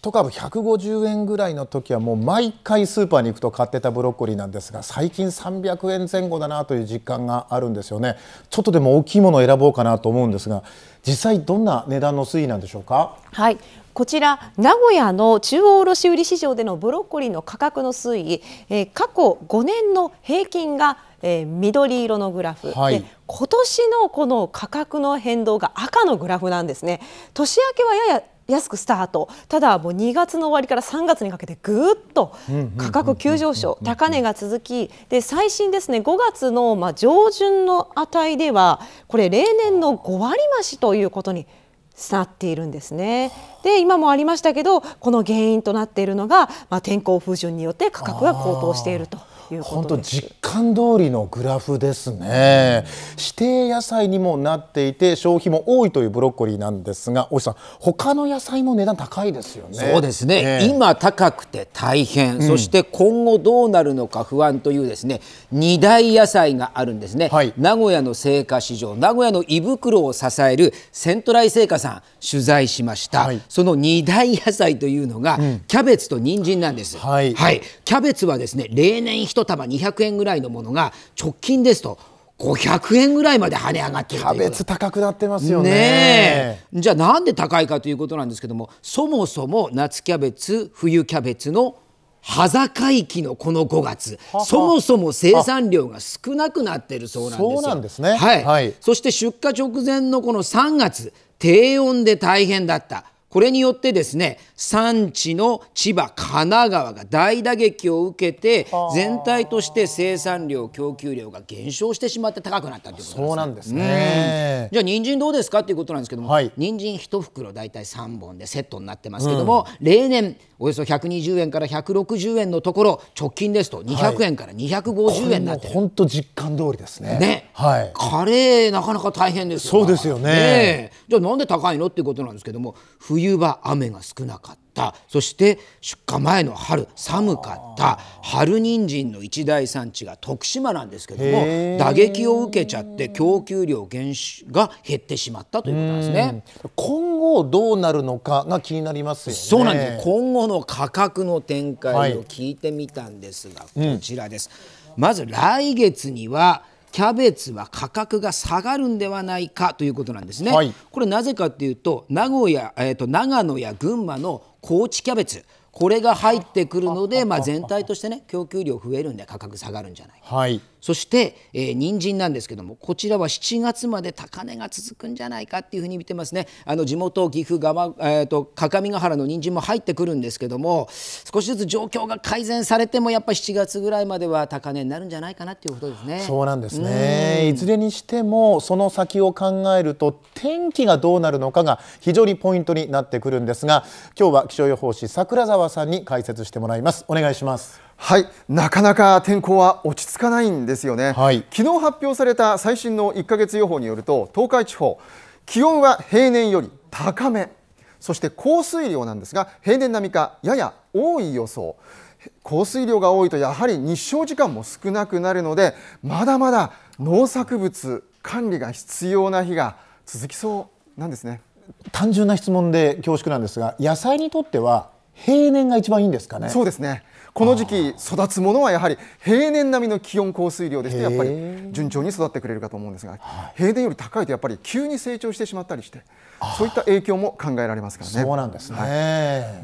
1株150円ぐらいの時はもう毎回スーパーに行くと買ってたブロッコリーなんですが最近300円前後だなという実感があるんですよねちょっとでも大きいものを選ぼうかなと思うんですが実際どんな値段の推移なんでしょうかはいこちら名古屋の中央卸売市場でのブロッコリーの価格の推移、えー、過去5年の平均がえー、緑色のグラフ、はい、で今年のこの価格の変動が赤のグラフなんですね。年明けはやや安くスタートただもう2月の終わりから3月にかけてぐっと価格急上昇高値が続きで最新ですね5月のまあ上旬の値ではこれ例年の5割増しということになっているんですね。で今もありましたけどこの原因となっているのが、まあ、天候不順によって価格が高騰していると。いうこと本当実感通りのグラフですね、指定野菜にもなっていて消費も多いというブロッコリーなんですが大石さん他の野菜も値段高いですよねそうですね、えー、今高くて大変、そして今後どうなるのか不安というですね2大野菜があるんですね、はい、名古屋の青果市場名古屋の胃袋を支えるセントライ青果さん取材しました、はい、その2大野菜というのが、うん、キャベツと人参なんです、はい、はい、キャベツはですね例年1玉200円ぐらいのものが直近ですと500円ぐらいまで跳ね上がってキャベツ高くなってますよねじゃあなんで高いかということなんですけどもそもそも夏キャベツ冬キャベツの羽境期のこの5月そもそも生産量が少なくなってるそうなんですそうなんですね、はい、はい、そして出荷直前のこの3月低温で大変だったこれによってですね産地の千葉神奈川が大打撃を受けて全体として生産量供給量が減少してしまって高くなったということです、ね、そうなんですねじゃあ人参どうですかということなんですけども、はい、人参一袋大体3本でセットになってますけども、うん、例年およそ120円から160円のところ直近ですと200円から250円になって本当、はい、実感通りですねね、はい、カレーなかなか大変ですよそうですよね、ね、じゃあなんで高いのっていうことなんですけども冬冬は雨が少なかったそして出荷前の春寒かった春人参の一大産地が徳島なんですけども打撃を受けちゃって供給量減が減ってしまったということなんですね今後どうなるのかが気になりますよねそうなんです今後の価格の展開を聞いてみたんですが、こちらです、うん、まず来月にはキャベツは価格が下がるんではないかということなんですね。はい、これなぜかというと名古屋、えーと長野や群馬の高知キャベツこれが入ってくるので、まあ、全体としてね供給量増えるんで価格下がるんじゃないか、はい、そして、えー、人参なんですけどもこちらは7月まで高値が続くんじゃないかっていうふうに見てますねあの地元岐阜側、えーと、と各務原の人参も入ってくるんですけども少しずつ状況が改善されてもやっぱ7月ぐらいまでは高値になるんじゃないかなっていうことですねそうなんですねいずれにしてもその先を考えると天気がどうなるのかが非常にポイントになってくるんですが今日は気象予報士桜沢さんに解説してもらいますお願いしますはいなかなか天候は落ち着かないんですよね、はい、昨日発表された最新の1ヶ月予報によると東海地方気温は平年より高めそして降水量なんですが平年並みかやや多い予想降水量が多いとやはり日照時間も少なくなるのでまだまだ農作物管理が必要な日が続きそうなんですね単純な質問で恐縮なんですが野菜にとっては平年が一番いいんですかねそうですねこの時期育つものはやはり平年並みの気温降水量でしてやっぱり順調に育ってくれるかと思うんですが平年より高いとやっぱり急に成長してしまったりしてそういった影響も考えられますからね。そうなんですね、はい